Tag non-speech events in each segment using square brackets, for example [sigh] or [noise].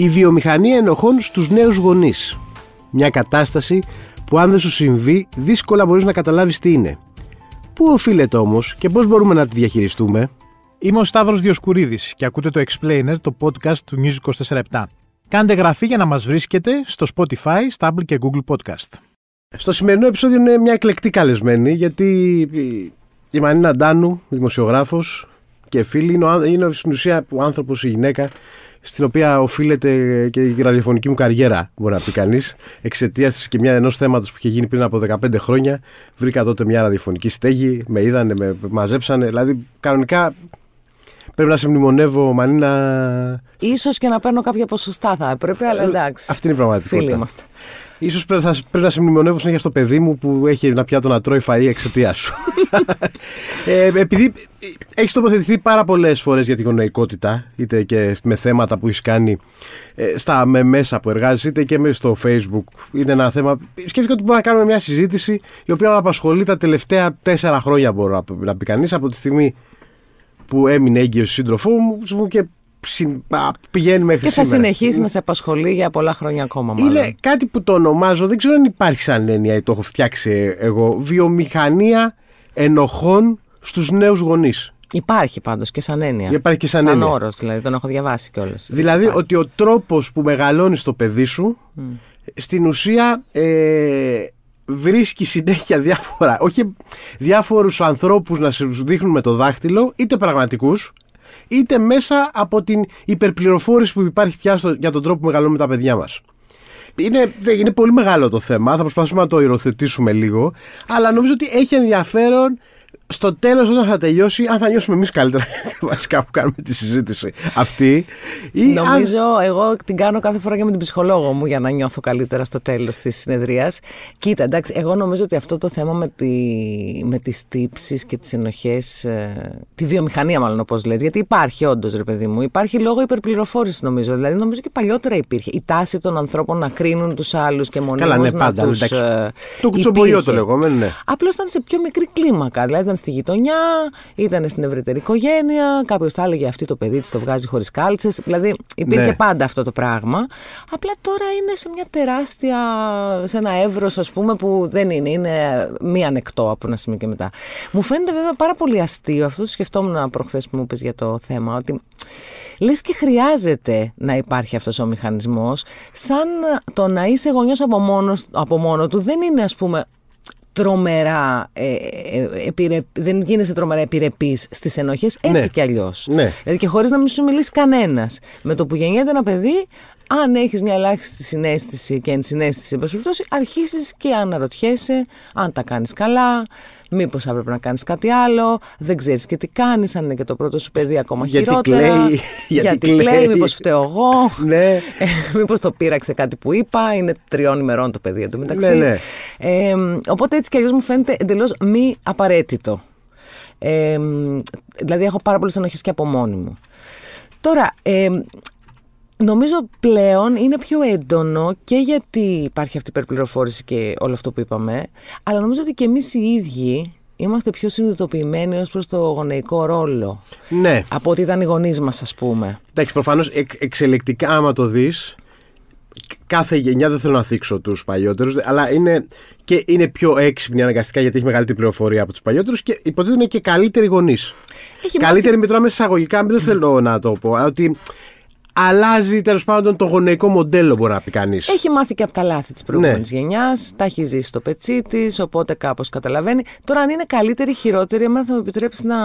η βιομηχανία ενοχών στους νέους γονείς. Μια κατάσταση που αν δεν σου συμβεί δύσκολα μπορείς να καταλάβεις τι είναι. Πού οφείλεται όμως και πώς μπορούμε να τη διαχειριστούμε. Είμαι ο Σταύρος Διοσκουρίδης και ακούτε το Explainer, το podcast του News 24 Κάντε γραφή για να μας βρίσκετε στο Spotify, στα Apple και Google Podcast. Στο σημερινό επεισόδιο είναι μια εκλεκτή καλεσμένη γιατί η Μανίνα Ντάνου, δημοσιογράφος και φίλη, είναι, στην ουσία ο άνθρωπος, η γυναίκα στην οποία οφείλεται και η ραδιοφωνική μου καριέρα, μπορεί να πει κανείς. Εξαιτίας και μια ενός θέματος που είχε γίνει πριν από 15 χρόνια, βρήκα τότε μια ραδιοφωνική στέγη, με είδανε, με μαζέψανε. Δηλαδή, κανονικά πρέπει να σε μνημονεύω, Μανίνα. σω και να παίρνω κάποια ποσοστά θα έπρεπε, αλλά ε, εντάξει. Αυτή είναι η πραγματικότητα. Φίλοι είμαστε. Ίσως πρέπει, να σε να συνέχεια στο παιδί μου που έχει να πιάτο να τρώει φαΐ εξαιτίας σου. [laughs] ε, επειδή ε, έχεις τοποθετηθεί πάρα πολλές φορές για την γονεϊκότητα, είτε και με θέματα που έχεις κάνει ε, στα με μέσα που εργάζεσαι, είτε και στο Facebook. Είναι ένα θέμα. Σκέφτηκα ότι μπορούμε να κάνουμε μια συζήτηση η οποία με απασχολεί τα τελευταία τέσσερα χρόνια, μπορώ να πει κανείς, από τη στιγμή που έμεινε έγκυος σύντροφό μου και πηγαίνει μέχρι και σήμερα. Και θα συνεχίσει να σε απασχολεί για πολλά χρόνια ακόμα Είναι κάτι που το ονομάζω, δεν ξέρω αν υπάρχει σαν έννοια ή το έχω φτιάξει εγώ, βιομηχανία ενοχών στους νέους γονείς. Υπάρχει πάντως και σαν έννοια. Υπάρχει και σαν, σαν όρος, δηλαδή τον έχω διαβάσει κιόλας. Δηλαδή ότι ο τρόπος που μεγαλώνεις το παιδί σου στην ουσία ε, βρίσκει συνέχεια διάφορα. Όχι διάφορους ανθρώπους να σου δείχνουν με το δάχτυλο, είτε πραγματικούς, είτε μέσα από την υπερπληροφόρηση που υπάρχει πια στο, για τον τρόπο που μεγαλώνουμε τα παιδιά μας. Είναι, είναι πολύ μεγάλο το θέμα. Θα προσπαθήσουμε να το υιοθετήσουμε λίγο. Αλλά νομίζω ότι έχει ενδιαφέρον στο τέλος, όταν θα τελειώσει, αν θα νιώσουμε εμείς καλύτερα [laughs] βασικά που κάνουμε τη συζήτηση αυτή. Νομίζω, εγώ την κάνω κάθε φορά και με την ψυχολόγο μου για να νιώθω καλύτερα στο τέλος της συνεδρίας. Κοίτα, εντάξει, εγώ νομίζω ότι αυτό το θέμα με, τη, με τις τύψεις και τις ενοχές. Ε, τη βιομηχανία, μάλλον όπως λέτε. Γιατί υπάρχει όντως, ρε παιδί μου. Υπάρχει λόγω υπερπληροφόρησης, νομίζω. Δηλαδή, νομίζω και παλιότερα υπήρχε. Η τάση των ανθρώπων να κρίνουν τους άλλους και μονίμως. Καλά, ναι, πάντα. Ε, το κουτσομπολιό το λεγόμενο, ναι. Απλώς ήταν σε πιο μικρή κλίμακα. Δηλαδή, στη γειτονιά, ήταν στην ευρύτερη οικογένεια. Κάποιος τα έλεγε αυτή το παιδί της το βγάζει χωρίς κάλτσες. Δηλαδή υπήρχε ναι. πάντα αυτό το πράγμα. Απλά τώρα είναι σε μια τεράστια. σε ένα εύρος, ας πούμε, που δεν είναι. Είναι μη ανεκτό από ένα σημείο και μετά. Μου φαίνεται βέβαια πάρα πολύ αστείο αυτό. Το σκεφτόμουν προχθές που μου είπε για το θέμα. Ότι λες και χρειάζεται να υπάρχει αυτός ο μηχανισμός. Σαν το να είσαι γονιός από, από μόνο του δεν είναι, ας πούμε, τρομερά. Ε, ε, ε, δεν γίνεσαι τρομερά επιρρεπής στις ενοχέ έτσι ναι. κι αλλιώς. Ναι. Δηλαδή και χωρίς να μην σου μιλήσει κανένας. Με το που γεννιέται ένα παιδί, αν έχεις μια ελάχιστη συνέστηση και ενσυναίσθηση περιπτώσει, αρχίσεις και αναρωτιέσαι αν τα κάνεις καλά, μήπως θα έπρεπε να κάνεις κάτι άλλο, δεν ξέρεις και τι κάνεις, αν είναι και το πρώτο σου παιδί ακόμα γιατί χειρότερα. Κλαίει, [laughs] γιατί, γιατί κλαίει. μήπως φταίω εγώ, ναι. Ε, μήπως το πείραξε κάτι που είπα, είναι τριών ημερών το παιδί εντωμεταξύ. Ναι, ναι. Ε, οπότε έτσι κι αλλιώς μου φαίνεται εντελώς μη απαραίτητο. Ε, δηλαδή έχω πάρα πολλές ανοχές και από μόνη μου. Τώρα, ε, Νομίζω πλέον είναι πιο έντονο και γιατί υπάρχει αυτή η υπερπληροφόρηση και όλο αυτό που είπαμε, αλλά νομίζω ότι και εμείς οι ίδιοι είμαστε πιο συνειδητοποιημένοι ως προς το γονεϊκό ρόλο. Ναι. Από ότι ήταν οι γονείς μας, ας πούμε. Εντάξει, προφανώς εξελικτικά, άμα το δεις, κάθε γενιά δεν θέλω να θίξω τους παλιότερους, αλλά είναι, και είναι πιο έξυπνη αναγκαστικά γιατί έχει μεγαλύτερη πληροφορία από τους παλιότερους και υποτίθεται είναι και καλύτεροι γονείς. Καλύτεροι μάθει... με τώρα εισαγωγικά, δεν θέλω να το πω, αλλά ότι αλλάζει τέλος πάντων το γονεϊκό μοντέλο, μπορεί να πει κανείς. Έχει μάθει και από τα λάθη της προηγούμενης ναι. γενιάς, τα έχει ζήσει στο πετσί της, οπότε κάπως καταλαβαίνει. Τώρα, αν είναι καλύτερη ή χειρότερη, εμένα θα με επιτρέψεις να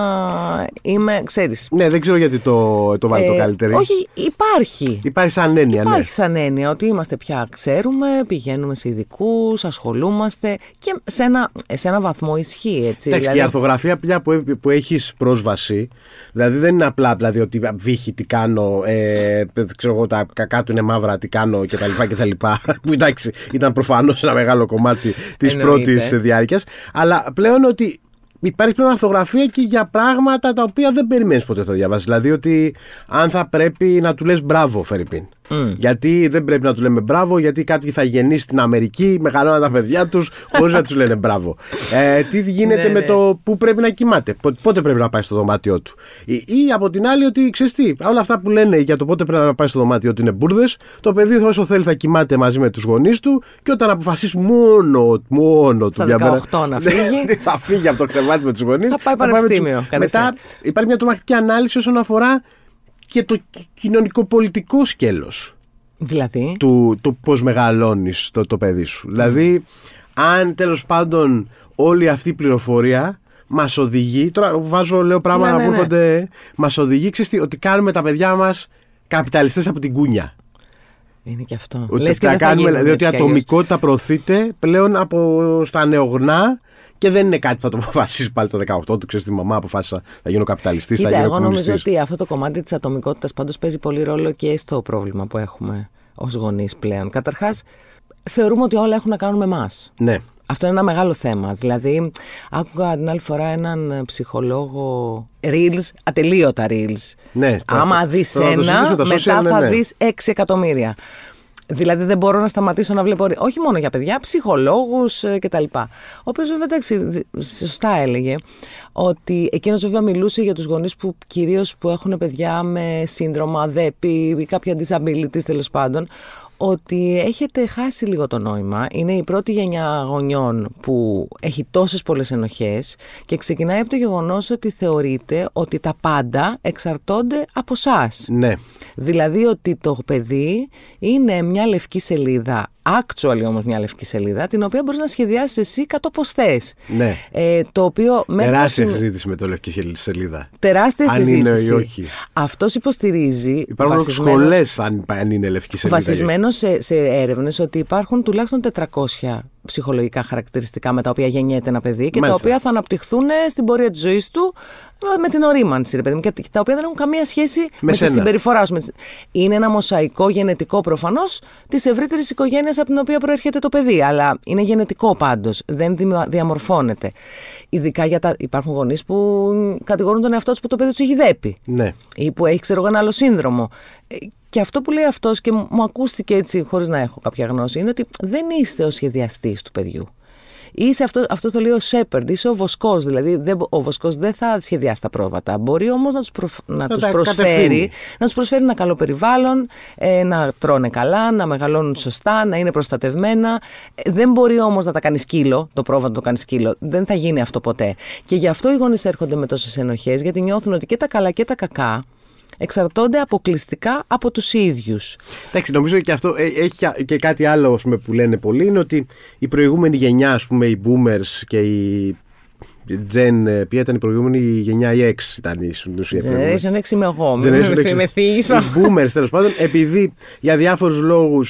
είμαι, ξέρεις. Ναι, δεν ξέρω γιατί το, το βάλει το ε, καλύτερη. Όχι, υπάρχει. Υπάρχει σαν έννοια, ναι. υπάρχει σαν έννοια ότι είμαστε πια, ξέρουμε, πηγαίνουμε σε ειδικούς, ασχολούμαστε και σε ένα, σε ένα βαθμό ισχύει. Έτσι, η δηλαδή. αρθογραφία πια που, που έχεις πρόσβαση, δηλαδή δεν είναι απλά δηλαδή, ότι βύχη τι κάνω. Ε, ε, ξέρω εγώ, τα κακά του είναι μαύρα, τι κάνω κτλ. κτλ [laughs] που εντάξει, ήταν προφανώς ένα μεγάλο κομμάτι της πρώτης διάρκειας. Αλλά πλέον ότι υπάρχει πλέον αρθογραφία και για πράγματα τα οποία δεν περιμένεις ποτέ θα διαβάσεις. Δηλαδή ότι αν θα πρέπει να του λες μπράβο, Φερρυπίν. Mm. Γιατί δεν πρέπει να τους λέμε μπράβο, γιατί κάποιοι θα γεννεί στην Αμερική, μεγαλώνουν τα παιδιά τους, χωρίς να τους λένε μπράβο. Ε, τι γίνεται ναι, με ναι. το που πρέπει να κοιμάται, πότε πρέπει να πάει στο δωμάτιό του. Ή, από την άλλη, ότι ξέρεις όλα αυτά που λένε για το πότε πρέπει να πάει στο δωμάτιό του είναι μπουρδες. Το παιδί όσο θέλει θα κοιμάται μαζί με τους γονείς του και όταν αποφασίσει μόνο, μόνο του. Στα 18 να ναι, φύγει. [laughs] θα φύγει από το κρεβάτι με τους γονείς. Θα πάει πανεπιστήμιο. Μετά υπάρχει μια τρομακτική ανάλυση όσον αφορά και το κοινωνικοπολιτικό σκέλος δηλαδή? του, του πώς μεγαλώνεις το, το παιδί σου. Δηλαδή, αν τέλος πάντων όλη αυτή η πληροφορία μας οδηγεί, τώρα βάζω λέω πράγματα ναι, ναι που ναι. έρχονται, μας οδηγεί, ξέρεις ότι κάνουμε τα παιδιά μας καπιταλιστές από την κούνια. Είναι και αυτό. Ότι τα κάνουμε, δηλαδή διότι η ατομικότητα προωθείται πλέον από στα νεογνά και δεν είναι κάτι που θα το [laughs] αποφασίσει πάλι το 18 του. Ξέρεις τη μαμά, αποφάσισα να γίνω καπιταλιστής. Κοίτα, θα εγώ νομίζω ότι αυτό το κομμάτι της ατομικότητας πάντως παίζει πολύ ρόλο και στο πρόβλημα που έχουμε ως γονείς πλέον. Καταρχάς, θεωρούμε ότι όλα έχουν να κάνουν με εμάς. Ναι. Αυτό είναι ένα μεγάλο θέμα. Δηλαδή, άκουγα την άλλη φορά έναν ψυχολόγο Reels, ατελείωτα Reels. Ναι, Άμα δει ένα, μετά θα ναι. δεις 6 εκατομμύρια. Δηλαδή δεν μπορώ να σταματήσω να βλέπω, όχι μόνο για παιδιά, ψυχολόγους ε, κτλ. Ο οποίος βέβαια εντάξει, σωστά έλεγε ότι εκείνος βέβαια μιλούσε για τους γονείς που κυρίως που έχουν παιδιά με σύνδρομα, δέπη ή κάποια Disability τέλος πάντων, ότι έχετε χάσει λίγο το νόημα. Είναι η πρώτη γενιά γονιών που έχει τόσες πολλές ενοχές και ξεκινάει από το γεγονός ότι θεωρείτε ότι τα πάντα εξαρτώνται από εσά. Ναι. Δηλαδή ότι το παιδί είναι μια λευκή σελίδα, actual όμως μια λευκή σελίδα, την οποία μπορείς να σχεδιάσεις εσύ κατ' όπως θες. Ναι. Ε, το οποίο... Τεράστια συζήτηση με το λευκή σελίδα. Τεράστια συζήτηση. Αν είναι ή όχι. Αυτός υποστηρίζει... Υπάρχουν βασισμένος... αν, είναι λευκή σελίδα. Βασισμένο ενώ σε, σε έρευνες ότι υπάρχουν τουλάχιστον 400 ψυχολογικά χαρακτηριστικά με τα οποία γεννιέται ένα παιδί και τα οποία θα αναπτυχθούν ε, στην πορεία της ζωής του ε, με την ορίμανση, ρε παιδί και τα οποία δεν έχουν καμία σχέση με, με τη συμπεριφορά σου. Είναι ένα μοσαϊκό γενετικό προφανώς της ευρύτερης οικογένειας από την οποία προέρχεται το παιδί. Αλλά είναι γενετικό πάντως. Δεν διαμορφώνεται. Ειδικά για τα. Υπάρχουν γονείς που κατηγορούν τον εαυτό τους που το παιδί τους έχει δέπει. Ναι. Ή που έχει, ξέρω άλλο σύνδρομο. Ε, και αυτό που λέει αυτός και μου ακούστηκε έτσι, χωρίς να έχω κάποια γνώση, είναι ότι δεν είστε ο σχεδιαστής του παιδιού. Είσαι αυτό, αυτό το λέει ο Σέπερντ, είσαι ο βοσκός. Δηλαδή, δεν, ο βοσκός δεν θα σχεδιάσει τα πρόβατα. Μπορεί όμως να τους να τους προσφέρει, προσφέρει ένα καλό περιβάλλον, ε, να τρώνε καλά, να μεγαλώνουν σωστά, να είναι προστατευμένα. Ε, δεν μπορεί όμως να τα κάνει σκύλο, το πρόβατο το κάνει σκύλο. Δεν θα γίνει αυτό ποτέ. Και γι' αυτό οι γονείς έρχονται με τόσες ενοχές, γιατί νιώθουν ότι και τα καλά και τα κακά εξαρτώνται αποκλειστικά από τους ίδιους. Εντάξει, νομίζω και αυτό ε, έχει και κάτι άλλο πούμε, που λένε πολλοί, είναι ότι η προηγούμενη γενιά, ας πούμε, οι boomers και οι Gen, ε, ποια ήταν η προηγούμενη γενιά, η X ήταν η ουσία. Generation 6 είμαι εγώ. Generation 6. Οι boomers τέλος πάντων, επειδή για διάφορους λόγους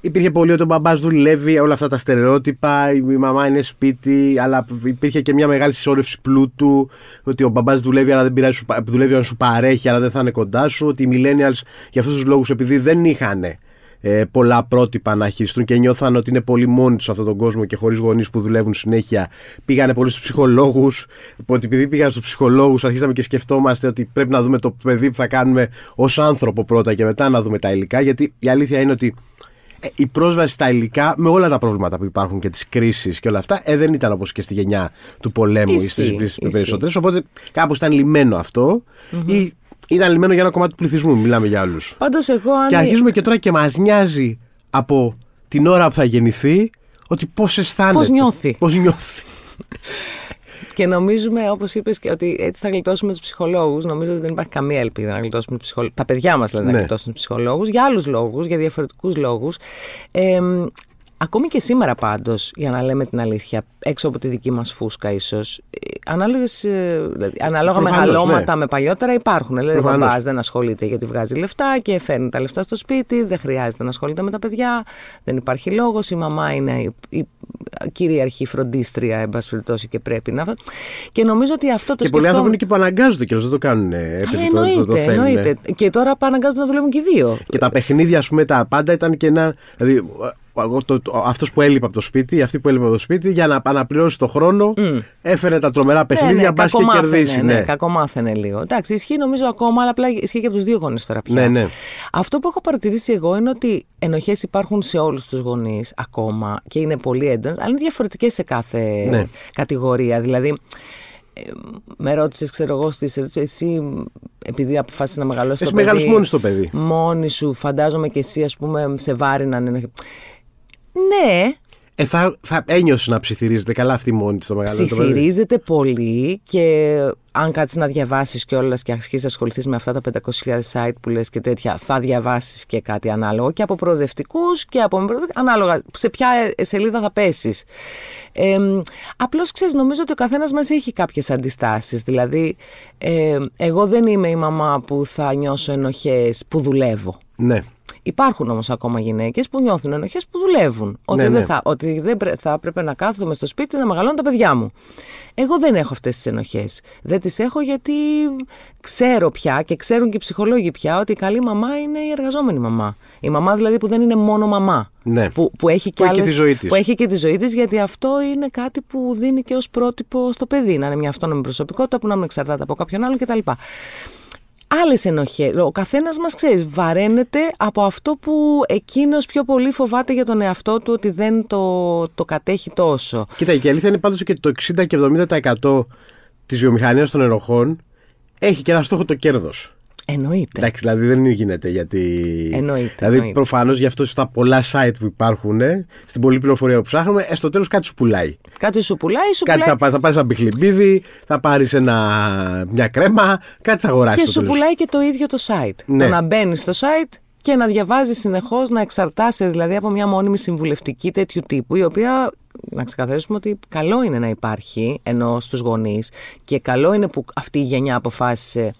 Υπήρχε πολύ ότι ο μπαμπάς δουλεύει, όλα αυτά τα στερεότυπα, η μαμά είναι σπίτι, αλλά υπήρχε και μια μεγάλη συσσόρευση πλούτου. Ότι ο μπαμπάς δουλεύει, αλλά δεν πειράζει, δουλεύει αν σου παρέχει, αλλά δεν θα είναι κοντά σου. Ότι οι millennials για αυτούς τους λόγους, επειδή δεν είχαν ε, πολλά πρότυπα να χειριστούν και νιώθαν ότι είναι πολύ μόνοι τους σε αυτόν τον κόσμο και χωρίς γονείς που δουλεύουν συνέχεια. Πήγανε πολύ στους ψυχολόγους. Ότι επειδή πήγαν στους ψυχολόγους, αρχίσαμε και σκεφτόμαστε ότι πρέπει να δούμε το παιδί που θα κάνουμε ως άνθρωπο πρώτα και μετά να δούμε τα υλικά. Γιατί η αλήθεια είναι ότι ε, η πρόσβαση στα υλικά με όλα τα προβλήματα που υπάρχουν και τις κρίσεις και όλα αυτά ε, δεν ήταν όπως και στη γενιά του πολέμου ή στις περισσότερες. Οπότε κάπως ήταν λιμένο Ή ήταν λιμένο για ένα κομμάτι του πληθυσμού, μιλάμε για άλλους. Πάντως εγώ. Και ε- αρχίζουμε και τώρα και μας νοιάζει από την ώρα που θα γεννηθεί ότι πώς αισθάνεται. Πώς νιώθει. Πώς νιώθει. [laughs] και νομίζουμε, όπως είπες, ότι έτσι θα γλιτώσουμε τους ψυχολόγους. Νομίζω ότι δεν υπάρχει καμία ελπίδα να γλιτώσουμε τους ψυχολόγους. Τα παιδιά μας λένε να ναι. γλιτώσουν τους ψυχολόγους για άλλους λόγους, για διαφορετικούς λόγους. Ακόμη και σήμερα πάντως, για να λέμε την αλήθεια, έξω από τη δική μας φούσκα ίσως, ανάλογες. Ε, δηλαδή, ανάλογα Προφανώς, μεγαλώματα ναι. με παλιότερα υπάρχουν. Δηλαδή, ο μπαμπά δεν ασχολείται γιατί βγάζει λεφτά και φέρνει τα λεφτά στο σπίτι, δεν χρειάζεται να ασχολείται με τα παιδιά, δεν υπάρχει λόγος. Η μαμά είναι η, η κυρίαρχη φροντίστρια, εν πάση περιπτώσει, και πρέπει να. Και νομίζω ότι αυτό το σκεφτόμαστε. Και πολλοί άνθρωποι είναι και που αναγκάζονται και δεν το κάνουν. Ε, επειδή εννοείται, το, το, θέλουν. εννοείται. Και τώρα αναγκάζονται να δουλεύουν και οι δύο. Και τα παιχνίδια, ας πούμε, τα πάντα ήταν και ένα. Δηλαδή, αυτός που έλειπε από το σπίτι, αυτή που έλειπε από το σπίτι, για να αναπληρώσει το χρόνο, mm. έφερε τα τρομερά καλά παιχνίδια, ναι, μπα ναι, και κερδίσεις. Ναι, ναι. κακομάθαινε λίγο. Εντάξει, ισχύει νομίζω ακόμα, αλλά απλά ισχύει και από τους δύο γονείς τώρα πια. Ναι, ναι. Αυτό που έχω παρατηρήσει εγώ είναι ότι ενοχές υπάρχουν σε όλους τους γονείς ακόμα και είναι πολύ έντονες, αλλά είναι διαφορετικές σε κάθε ναι. κατηγορία. Δηλαδή, ε, με ρώτησες, ξέρω εγώ, στις, εσύ επειδή αποφάσισες να μεγαλώσεις το παιδί. μόνη στο παιδί. Μόνη σου, φαντάζομαι και εσύ, ας πούμε, σε βάρη να βάριναν. Ναι, ε, θα, θα ένιωσες να ψιθυρίζεται καλά αυτή μόνη της το μεγάλο. Ψιθυρίζεται πολύ και αν κάτσεις να διαβάσεις κιόλας και αρχίσεις να ασχοληθείς με αυτά τα 500.000 site που λες και τέτοια, θα διαβάσεις και κάτι ανάλογο και από προοδευτικούς και από μη Ανάλογα σε ποια ε, σελίδα θα πέσεις. Ε, Απλώς ξέρεις, νομίζω ότι ο καθένας μας έχει κάποιες αντιστάσεις. Δηλαδή, ε, εγώ δεν είμαι η μαμά που θα νιώσω ενοχές που δουλεύω. Ναι. Υπάρχουν όμως ακόμα γυναίκες που νιώθουν ενοχές που δουλεύουν. Ότι, ναι, δεν, ναι. Θα, ότι δεν θα έπρεπε να κάθομαι στο σπίτι να μεγαλώνω τα παιδιά μου. Εγώ δεν έχω αυτές τις ενοχές. Δεν τις έχω γιατί ξέρω πια και ξέρουν και οι ψυχολόγοι πια ότι η καλή μαμά είναι η εργαζόμενη μαμά. Η μαμά δηλαδή που δεν είναι μόνο μαμά. Ναι. Που, που, έχει και που, τη ζωή της. που έχει και τη ζωή της, γιατί αυτό είναι κάτι που δίνει και ως πρότυπο στο παιδί. Να είναι μια αυτόνομη προσωπικότητα που να μην εξαρτάται από κάποιον άλλον κτλ άλλες ενοχές. Ο καθένας μας ξέρεις, βαραίνεται από αυτό που εκείνος πιο πολύ φοβάται για τον εαυτό του ότι δεν το, το κατέχει τόσο. Κοίτα, η αλήθεια είναι πάντως και το 60 και 70% της βιομηχανίας των ενοχών έχει και ένα στόχο το κέρδος. Εννοείται. Εντάξει, δηλαδή δεν γίνεται γιατί. Εννοείται. Δηλαδή προφανώς γι' αυτό στα πολλά site που υπάρχουν, ε, στην πολλή πληροφορία που ψάχνουμε, ε, στο τέλος κάτι σου πουλάει. Κάτι σου πουλάει, σου κάτι πουλάει. Θα, θα πάρεις ένα μπιχλιμπίδι, θα πάρεις μια κρέμα, κάτι θα αγοράσεις. Και σου πουλάει και το ίδιο το site. Ναι. Το να μπαίνεις στο site και να διαβάζεις συνεχώς, να εξαρτάσαι δηλαδή από μια μόνιμη συμβουλευτική τέτοιου τύπου, η οποία να ξεκαθαρίσουμε ότι καλό είναι να υπάρχει ενώ στους γονείς και καλό είναι που αυτή η γενιά αποφάσισε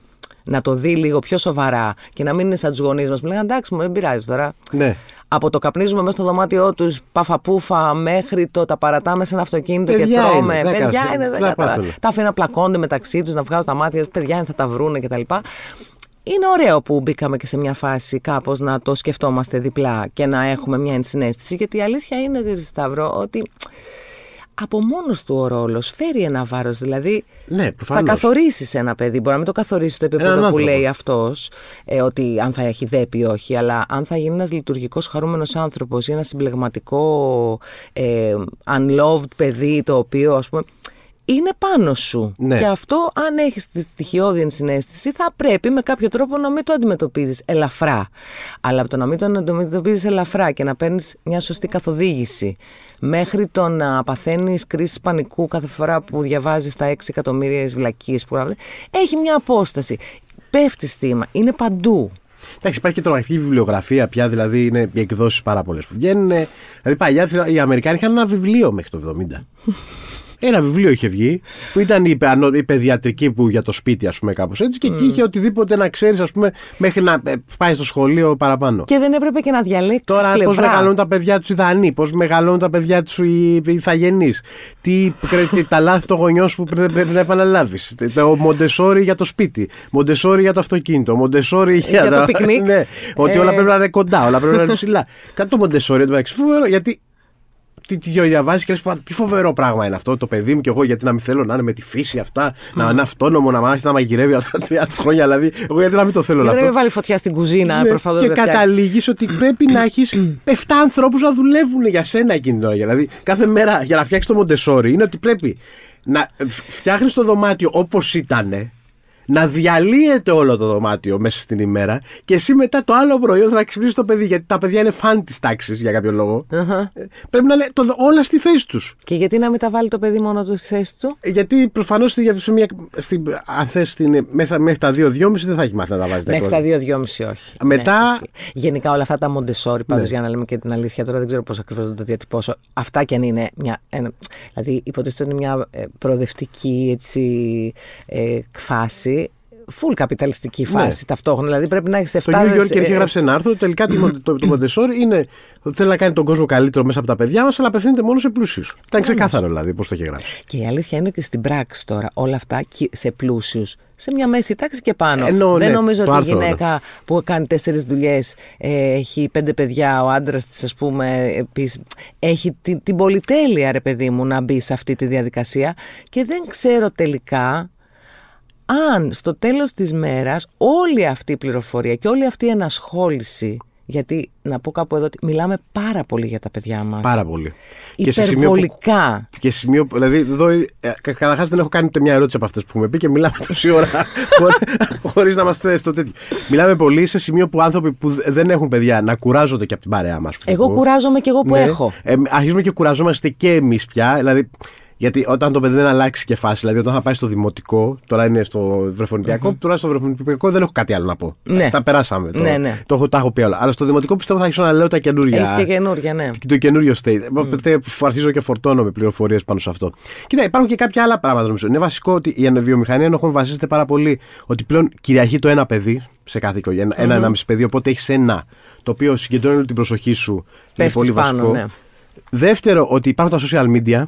να το δει λίγο πιο σοβαρά και να μην είναι σαν τους γονείς μας που λένε εντάξει, μου δεν πειράζει τώρα. Ναι. Από το καπνίζουμε μέσα στο δωμάτιό τους, παφαπούφα, μέχρι το τα παρατάμε σε ένα αυτοκίνητο παιδιά και τρώμε. Είναι, παιδιά, είναι, δεν Τα αφήνω να πλακώνται μεταξύ τους, να βγάζουν τα μάτια τους, παιδιά είναι, θα τα βρούνε κτλ. Είναι ωραίο που μπήκαμε και σε μια φάση κάπως να το σκεφτόμαστε διπλά και να έχουμε μια ενσυναίσθηση γιατί η αλήθεια είναι, Σταύρο, ότι από μόνος του ο ρόλος φέρει ένα βάρος. Δηλαδή ναι, θα καθορίσεις ένα παιδί. Μπορεί να μην το καθορίσει το επίπεδο που λέει αυτός, ε, ότι αν θα έχει δέπη ή όχι, αλλά αν θα γίνει ένας λειτουργικός χαρούμενος άνθρωπος ή ένα συμπλεγματικό ε, unloved παιδί, το οποίο ας πούμε είναι πάνω σου. Ναι. Και αυτό, αν έχεις τη στοιχειώδη συνέστηση, θα πρέπει με κάποιο τρόπο να μην το αντιμετωπίζεις ελαφρά. Αλλά από το να μην το αντιμετωπίζεις ελαφρά και να παίρνεις μια σωστή καθοδήγηση, μέχρι το να παθαίνεις κρίση πανικού κάθε φορά που διαβάζεις τα 6 εκατομμύρια βλακίε που έχει μια απόσταση. Πέφτει θύμα. Είναι παντού. Εντάξει, υπάρχει και τρομακτική βιβλιογραφία πια, δηλαδή είναι οι εκδόσεις πάρα πολλές που βγαίνουν. Δηλαδή, παλιά δηλαδή, οι Αμερικάνοι είχαν ένα βιβλίο μέχρι το 70. Ένα βιβλίο είχε βγει που ήταν η, παιδιατρική που για το σπίτι, ας πούμε, κάπως έτσι. Και εκεί mm. είχε οτιδήποτε να ξέρεις, ας πούμε, μέχρι να ε, πάει στο σχολείο παραπάνω. Και δεν έπρεπε και να διαλέξεις. Τώρα, πώς μεγαλώνουν τα παιδιά τους οι Δανείοι, πώς μεγαλώνουν τα παιδιά τους οι Ιθαγενείς. Τι, τα λάθη το γονιό που πρέπει να επαναλάβεις. Το Μοντεσόρι για το σπίτι. Μοντεσόρι για το αυτοκίνητο. Μοντεσόρι ε, για, για το πικνίκ. [laughs] Ναι, ότι όλα ε. πρέπει να είναι κοντά, όλα πρέπει να είναι ψηλά. [laughs] Κάτι το Μοντεσόρι, γιατί τι, τη διαβάζει και λες: Τι φοβερό πράγμα είναι αυτό το παιδί μου και εγώ, γιατί να μην θέλω να είναι με τη φύση αυτά, να είναι αυτόνομο, να μάθει να μαγειρεύει αυτά τα τρία χρόνια. Δηλαδή, εγώ γιατί να μην το θέλω να αυτό. Δεν βάλει φωτιά στην κουζίνα, ναι, προφανώς. Και καταλήγεις ότι πρέπει να έχεις 7 ανθρώπους να δουλεύουν για σένα εκείνη την ώρα. Δηλαδή, κάθε μέρα για να φτιάξεις το Μοντεσόρι είναι ότι πρέπει να φτιάχνεις το δωμάτιο όπως ήταν να διαλύεται όλο το δωμάτιο μέσα στην ημέρα και εσύ μετά το άλλο πρωί θα ξυπνήσει το παιδί. Γιατί τα παιδιά είναι φαν της τάξης για κάποιο Πρέπει να είναι το, όλα στη θέση τους. Και γιατί να μην τα βάλει το παιδί μόνο του στη θέση του. Γιατί προφανώς αν θες μέσα μέχρι τα 2-2,5 δεν θα έχει μάθει να τα βάζει. Μέχρι τα 2-2,5 όχι. Ναι, μετά. γενικά όλα αυτά τα Μοντεσόρι, πάντως ναι. για να λέμε και την αλήθεια, τώρα δεν ξέρω πώς ακριβώς να το διατυπώσω. Αυτά κι αν είναι μια. δηλαδή υποτίθεται είναι μια ε, προοδευτική έτσι, ε, φάση full καπιταλιστική ναι. φάση ναι. ταυτόχρονα. Δηλαδή πρέπει να έχεις 7. Το New Yorker ε, ε, γράψει ένα άρθρο. Τελικά το, το, το Μοντεσόρι [clears throat] είναι. Θέλει να κάνει τον κόσμο καλύτερο μέσα από τα παιδιά μας, αλλά απευθύνεται μόνο σε πλούσιους. Ήταν ξεκάθαρο δηλαδή πώς το έχει γράψει. Και η αλήθεια είναι και στην πράξη τώρα όλα αυτά σε πλούσιους σε μια μέση τάξη και πάνω. Ενώ, ναι, δεν ναι, νομίζω ότι η ναι. γυναίκα ναι. που κάνει τέσσερις δουλειές, ε, έχει πέντε παιδιά, ο άντρας της, ας πούμε, έχει την, την πολυτέλεια, ρε παιδί μου, να μπει σε αυτή τη διαδικασία. Και δεν ξέρω τελικά αν στο τέλος της μέρας όλη αυτή η πληροφορία και όλη αυτή η ενασχόληση γιατί να πω κάπου εδώ ότι μιλάμε πάρα πολύ για τα παιδιά μας. Πάρα πολύ. Υπερβολικά. Και σε σημείο. δηλαδή, εδώ. Ε, Καταρχάς, δεν έχω κάνει ούτε μια ερώτηση από αυτές που έχουμε πει και μιλάμε [laughs] τόση ώρα. χωρίς να είμαστε στο τέτοιο. Μιλάμε πολύ σε σημείο που άνθρωποι που δεν έχουν παιδιά να κουράζονται και από την παρέα μας. Εγώ κουράζομαι και εγώ που ναι. έχω. Ε, αρχίζουμε και κουραζόμαστε και εμείς πια. Δηλαδή, γιατί όταν το παιδί δεν αλλάξει και φάση, δηλαδή όταν θα πάει στο δημοτικό, τώρα είναι στο βρεφονιπιακό, mm-hmm. τώρα στο βρεφονιπιακό δεν έχω κάτι άλλο να πω. Ναι. Τα, τα περάσαμε. Το, Ναι, ναι. Το έχω, τα έχω πει όλα. Αλλά στο δημοτικό πιστεύω θα αρχίσω να λέω τα καινούργια. Έχεις και καινούργια, ναι. Το καινούριο state. Mm. Αρχίζω και φορτώνω με πληροφορίες πάνω σε αυτό. Κοίτα, υπάρχουν και κάποια άλλα πράγματα νομίζω. Είναι βασικό ότι η βιομηχανία ενοχών βασίζεται πάρα πολύ ότι πλέον κυριαρχεί το ένα παιδί σε κάθε οικογένεια. Mm-hmm. Ένα, ένα μισή παιδί. Οπότε έχεις ένα το οποίο συγκεντρώνει την προσοχή σου. Πέφτεις πολύ πάνω, Ναι. Δεύτερο, ότι υπάρχουν τα social media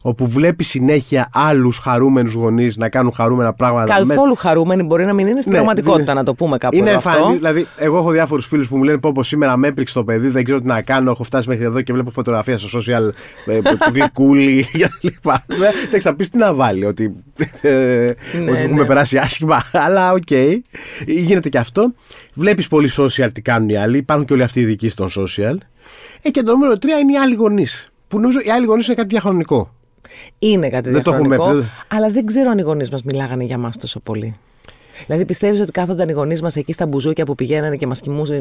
όπου βλέπει συνέχεια άλλους χαρούμενους γονείς να κάνουν χαρούμενα πράγματα. Καθόλου με... χαρούμενοι μπορεί να μην είναι στην ναι, πραγματικότητα, να το πούμε κάπου. Είναι εμφανή. Δηλαδή, εγώ έχω διάφορους φίλους που μου λένε πω σήμερα με έπληξε το παιδί, δεν ξέρω τι να κάνω. Έχω φτάσει μέχρι εδώ και βλέπω φωτογραφία στο social ε, γλυκούλη [laughs] κλπ. Δεν ε, θα πεις τι να βάλει, ότι, ε, ναι, ότι έχουμε ναι. περάσει άσχημα, [laughs] αλλά οκ. Γίνεται και αυτό. Βλέπεις πολύ social τι κάνουν οι άλλοι. Υπάρχουν και όλοι αυτοί οι ειδικοί στον social. Ε, και το νούμερο 3 είναι οι άλλοι γονείς. Που νομίζω οι άλλοι γονείς είναι κάτι διαχρονικό. Είναι κάτι διαχρονικό. Αλλά δεν ξέρω αν οι γονείς μας μιλάγανε για μας τόσο πολύ. Δηλαδή, πιστεύεις ότι κάθονταν οι γονείς μας εκεί στα μπουζούκια που πηγαίνανε και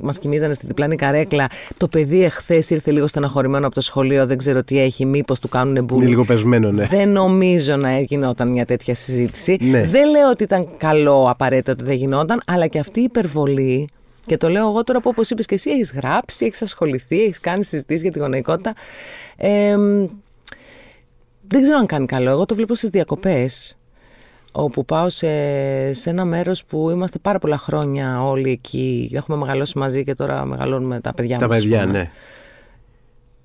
μα κοιμίζανε στην διπλάνη καρέκλα. Το παιδί εχθές ήρθε λίγο στεναχωρημένο από το σχολείο, δεν ξέρω τι έχει, μήπως του κάνουν μπουλ. Είναι λίγο πεσμένο, ναι. Δεν νομίζω να γινόταν μια τέτοια συζήτηση. Ναι. Δεν λέω ότι ήταν καλό απαραίτητο ότι δεν γινόταν, αλλά και αυτή η υπερβολή και το λέω εγώ τώρα που όπως είπες και εσύ, έχεις γράψει, έχεις ασχοληθεί, έχεις κάνει συζητήσεις για τη γονεϊκότητα. δεν ξέρω αν κάνει καλό. Εγώ το βλέπω στις διακοπές, όπου πάω σε, ένα μέρος που είμαστε πάρα πολλά χρόνια όλοι εκεί. Έχουμε μεγαλώσει μαζί και τώρα μεγαλώνουμε τα παιδιά μας. Τα παιδιά, ναι.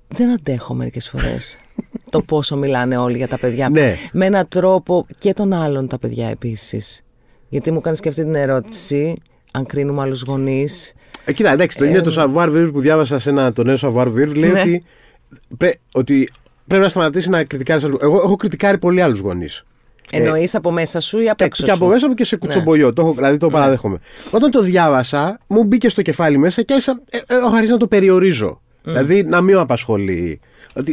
Δεν αντέχω μερικές φορές [laughs] το πόσο μιλάνε όλοι για τα παιδιά. Ναι. Με έναν τρόπο και των άλλων τα παιδιά επίσης. Γιατί μου κάνεις και αυτή την ερώτηση αν κρίνουμε άλλους γονείς. Ε, κοίτα, εντάξει, το ε, είναι το Σαββουάρ που διάβασα σε ένα, το νέο Σαββουάρ Βίρβιλ. Λέει ναι. ότι, πρέπει να σταματήσει να κριτικάρεις. Εγώ έχω κριτικάρει πολλοί άλλους γονείς. Ε, Εννοείς από μέσα σου ή από έξω. Και, και από μέσα μου και σε ναι. κουτσομπολιό. Ναι. Το δηλαδή το ναι. παραδέχομαι. Όταν το διάβασα, μου μπήκε στο κεφάλι μέσα και άρχισα ε, ε έχω ε, να το περιορίζω. Mm. Δηλαδή να μην με απασχολεί.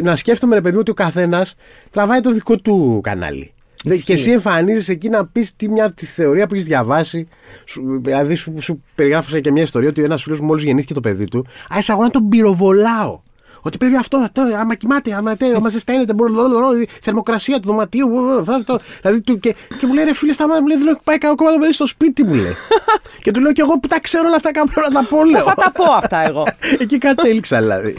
να σκέφτομαι, ρε παιδί μου, ότι ο καθένας τραβάει το δικό του κανάλι. Ναι, Ισχύει. Και εσύ εμφανίζεσαι εκεί να πεις τι μια τη θεωρία που έχεις διαβάσει. Σου, δηλαδή σου, σου περιγράφησα και μια ιστορία ότι ένας φίλος μου μόλις γεννήθηκε το παιδί του. Α, εγώ να τον πυροβολάω. Ότι πρέπει αυτό, το, άμα κοιμάται, άμα, ζεσταίνεται, μπορεί να θερμοκρασία του δωματίου. Αυτό, δηλαδή, και, και μου λέει ρε φίλε, σταμάτα, μου λέει δεν πάει κακό το παιδί στο σπίτι μου λέει. [laughs] και του λέω και εγώ που τα ξέρω όλα αυτά, κάπου να τα πω. Λέω. θα τα πω αυτά εγώ. [laughs] Εκεί κατέληξα δηλαδή.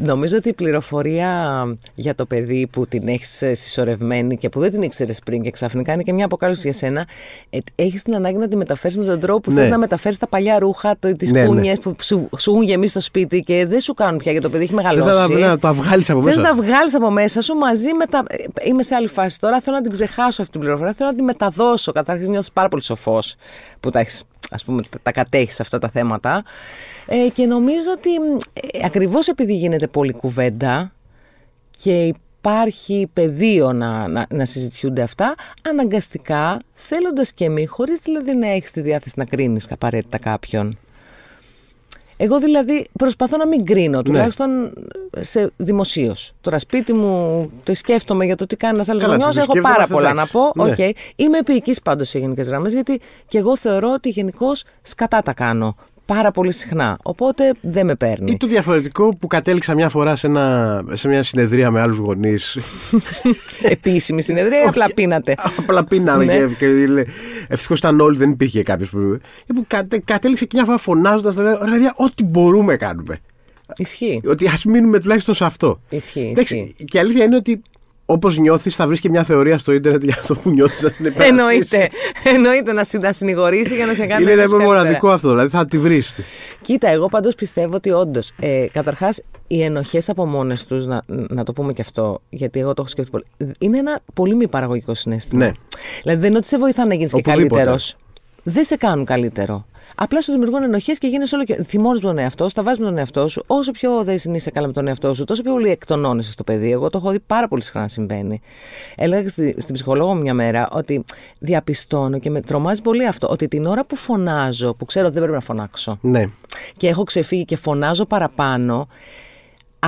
Νομίζω ότι η πληροφορία για το παιδί που την έχεις ε, συσσωρευμένη και που δεν την ήξερες πριν και ξαφνικά είναι και μια αποκάλυψη για σένα, ε, έχεις την ανάγκη να τη μεταφέρεις με τον τρόπο που ναι. θες να μεταφέρεις τα παλιά ρούχα, τις ναι, ναι. κούνιες που σου, σου έχουν γεμίσει στο σπίτι και δεν σου κάνουν πια για το παιδί, έχει μεγαλώσει. Θες να τα βγάλεις από μέσα. να βγάλεις από μέσα σου μαζί με τα. Ε, είμαι σε άλλη φάση τώρα, θέλω να την ξεχάσω αυτή την πληροφορία, θέλω να τη μεταδώσω. Καταρχήν νιώθεις πάρα πολύ σοφός που τα έχεις ας πούμε, τα κατέχεις αυτά τα θέματα. Ε, και νομίζω ότι ε, ακριβώς επειδή γίνεται πολύ κουβέντα και υπάρχει πεδίο να, να, συζητιούνται αυτά, αναγκαστικά, θέλοντας και μη, χωρίς δηλαδή να έχεις τη διάθεση να κρίνεις απαραίτητα κάποιον. Εγώ δηλαδή προσπαθώ να μην κρίνω, ναι. τουλάχιστον σε δημοσίως. Τώρα σπίτι μου το σκέφτομαι για το τι κάνει ένας άλλος γονιό. Έχω πάρα πολλά να πω. Ναι. Okay. Είμαι επίοικη πάντως σε γενικές γραμμές, γιατί και εγώ θεωρώ ότι γενικώς σκατά τα κάνω πάρα πολύ συχνά. Οπότε δεν με παίρνει. Ή το διαφορετικό που κατέληξα μια φορά σε, ένα, σε μια συνεδρία με άλλους γονείς. [laughs] Επίσημη συνεδρία, ή απλά πίνατε. Απλά πίναμε. Ναι. Ευτυχώς ήταν όλοι, δεν υπήρχε κάποιος που. Ε, που κατε, κατέληξε και μια φορά φωνάζοντας, ρε ό,τι μπορούμε κάνουμε. Ισχύει. Ότι ας μείνουμε τουλάχιστον σε αυτό. Ισχύει. Και η αλήθεια είναι ότι Όπως νιώθεις, θα βρεις και μια θεωρία στο ίντερνετ για αυτό που νιώθεις να την συνεπάρξει. Εννοείται. Εννοείται να, συνηγορήσει για να σε κάνει. Είναι ένας μοναδικό αυτό, δηλαδή θα τη βρεις. Κοίτα, εγώ πάντως πιστεύω ότι όντως. Ε, Καταρχάς, οι ενοχές από μόνες τους, να, να το πούμε και αυτό, γιατί εγώ το έχω σκεφτεί πολύ. Είναι ένα πολύ μη παραγωγικό συνέστημα. Ναι. Δηλαδή δεν είναι ότι σε βοηθά να γίνεις και καλύτερος δεν σε κάνουν καλύτερο. Απλά σου δημιουργούν ενοχές και γίνεσαι όλο και. Θυμώνεις τον εαυτό σου, τα βάζεις με τον εαυτό σου. Όσο πιο δεν συνείσαι καλά με τον εαυτό σου, τόσο πιο πολύ εκτονώνεσαι στο παιδί. Εγώ το έχω δει πάρα πολύ συχνά να συμβαίνει. Έλεγα και στην ψυχολόγο μου μια μέρα ότι διαπιστώνω και με τρομάζει πολύ αυτό. Ότι την ώρα που φωνάζω, που ξέρω ότι δεν πρέπει να φωνάξω. Ναι. Και έχω ξεφύγει και φωνάζω παραπάνω,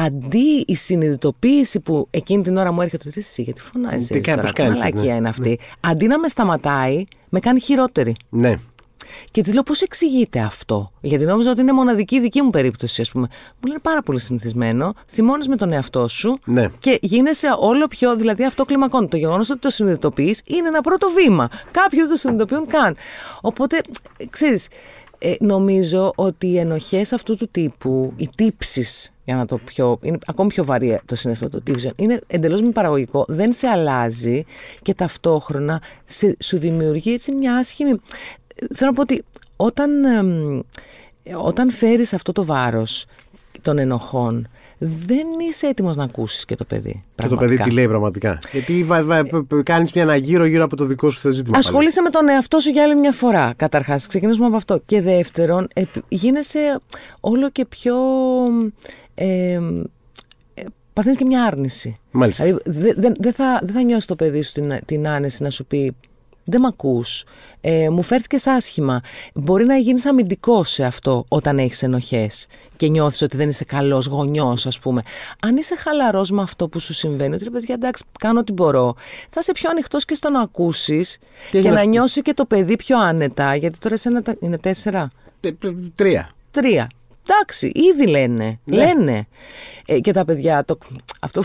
αντί η συνειδητοποίηση που εκείνη την ώρα μου έρχεται ότι εσύ γιατί φωνάζεις εσύ τώρα, κάνεις ναι, είναι αυτή. Ναι. Αντί να με σταματάει, με κάνει χειρότερη. Ναι. Και της λέω πώς εξηγείται αυτό. Γιατί νόμιζα ότι είναι μοναδική δική μου περίπτωση, ας πούμε. Μου λένε πάρα πολύ συνηθισμένο. Θυμώνεις με τον εαυτό σου ναι. και γίνεσαι όλο πιο. Δηλαδή, αυτό κλιμακώνει. Το γεγονός ότι το συνειδητοποιείς είναι ένα πρώτο βήμα. Κάποιοι δεν το συνειδητοποιούν καν. Οπότε, ξέρεις, ε, νομίζω ότι οι ενοχές αυτού του τύπου, οι τύψεις για να το πιο, είναι ακόμη πιο βαρύ το συνέστημα των τύψεων, είναι εντελώς μη παραγωγικό, δεν σε αλλάζει και ταυτόχρονα σε, σου δημιουργεί έτσι μια άσχημη... Θέλω να πω ότι όταν, ε, όταν φέρεις αυτό το βάρος των ενοχών δεν είσαι έτοιμος να ακούσεις και το παιδί. Και το παιδί τι λέει πραγματικά. Γιατί κάνεις μια αναγύρω γύρω από το δικό σου ζήτημα. Ασχολείσαι με τον εαυτό σου για άλλη μια φορά, καταρχάς. Ξεκινήσουμε από αυτό. Και δεύτερον, ε, γίνεσαι όλο και πιο. Ε, Παθαίνεις και μια άρνηση. Μάλιστα. Δηλαδή, δεν θα, δε θα νιώσεις το παιδί σου την, την άνεση να σου πει δεν μ' ακούς. Ε, μου φέρθηκες άσχημα. Μπορεί να γίνεις αμυντικό σε αυτό όταν έχεις ενοχές και νιώθεις ότι δεν είσαι καλός γονιός, ας πούμε. Αν είσαι χαλαρός με αυτό που σου συμβαίνει, ότι ρε παιδιά, εντάξει, κάνω ό,τι μπορώ, θα είσαι πιο ανοιχτός και στο να ακούσεις και, να νιώσει και το παιδί πιο άνετα. Γιατί τώρα εσένα είναι τέσσερα. Τρία. Τρία. Εντάξει, ήδη λένε. Ναι. Λένε. Ε, και τα παιδιά, το, αυτό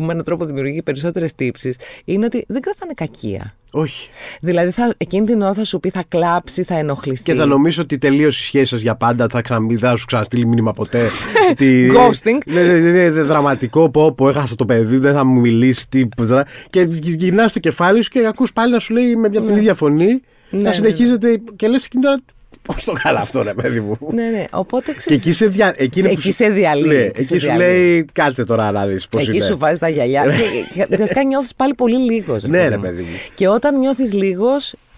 που με έναν τρόπο δημιουργεί περισσότερες τύψεις, είναι ότι δεν κρατάνε κακία. Όχι. Δηλαδή θα, εκείνη την ώρα θα σου πει, θα κλάψει, θα ενοχληθεί. Και θα νομίζω ότι τελείωσε η σχέση σας για πάντα, θα ξαναμίδα, σου ξαναστείλει μήνυμα ποτέ. [laughs] τι... Ghosting. Είναι ναι, ναι, ναι, δραματικό, πω, πω, έχασα το παιδί, δεν θα μου μιλήσει. Τίποτα. Και γυρνάς στο κεφάλι σου και ακούς πάλι να σου λέει με την ίδια φωνή. Να συνεχίζεται και λες την ώρα Πώς το καλά αυτό, ρε παιδί μου. ναι, ναι. Οπότε ξέρει. εκεί σε, δια... εκεί διαλύει. εκεί, σου ναι, λέει κάτσε τώρα να δεις πώς είναι. Εκεί σου βάζει τα γυαλιά. Δεν ναι. νιώθεις πάλι πολύ λίγος. Ναι, ρε παιδί μου. Και όταν νιώθεις λίγος,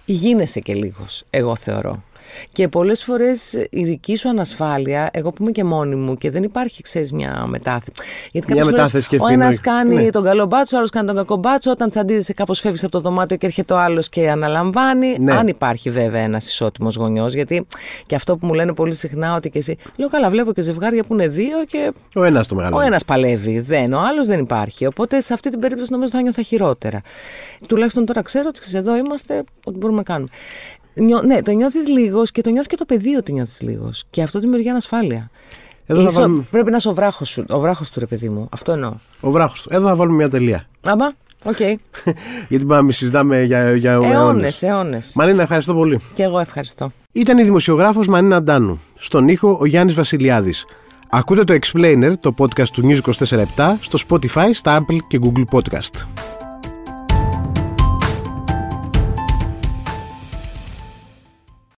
γίνεσαι και λίγος. Εγώ θεωρώ. Και πολλές φορές η δική σου ανασφάλεια, εγώ που είμαι και μόνη μου και δεν υπάρχει, ξέρεις, μια μετάθεση. Γιατί κάποιες φορές ο ένας κάνει ναι. τον καλό μπάτσο, ο άλλος κάνει τον κακό μπάτσο. Όταν τσαντίζεσαι, κάπως φεύγεις από το δωμάτιο και έρχεται ο άλλος και αναλαμβάνει. Ναι. Αν υπάρχει βέβαια ένας ισότιμος γονιός, γιατί και αυτό που μου λένε πολύ συχνά ότι και εσύ. Λέω καλά, βλέπω και ζευγάρια που είναι δύο και. Ο ένας το μεγάλο. Ο ένας παλεύει. Δεν, ο άλλος δεν υπάρχει. Οπότε σε αυτή την περίπτωση νομίζω θα νιώθω χειρότερα. Τουλάχιστον τώρα ξέρω ότι εδώ είμαστε, ότι μπορούμε να κάνουμε ναι, το νιώθεις λίγος και το νιώθεις και το παιδί ότι νιώθεις λίγος. Και αυτό δημιουργεί ανασφάλεια. Εδώ Είσαι, βάλουμε... Πρέπει να είσαι ο βράχος σου, ο βράχος του, ρε παιδί μου. Αυτό εννοώ. Ο βράχος του. Εδώ θα βάλουμε μια τελεία. Άμα. Οκ. Okay. [laughs] Γιατί πάμε συζητάμε για, για αιώνες. Αιώνες. Μανίνα, ευχαριστώ πολύ. Και εγώ ευχαριστώ. Ήταν η δημοσιογράφος Μανίνα Ντάνου. Στον ήχο ο Γιάννης Βασιλιάδης. Ακούτε το Explainer, το podcast του News 24 στο Spotify, στα Apple και Google Podcast.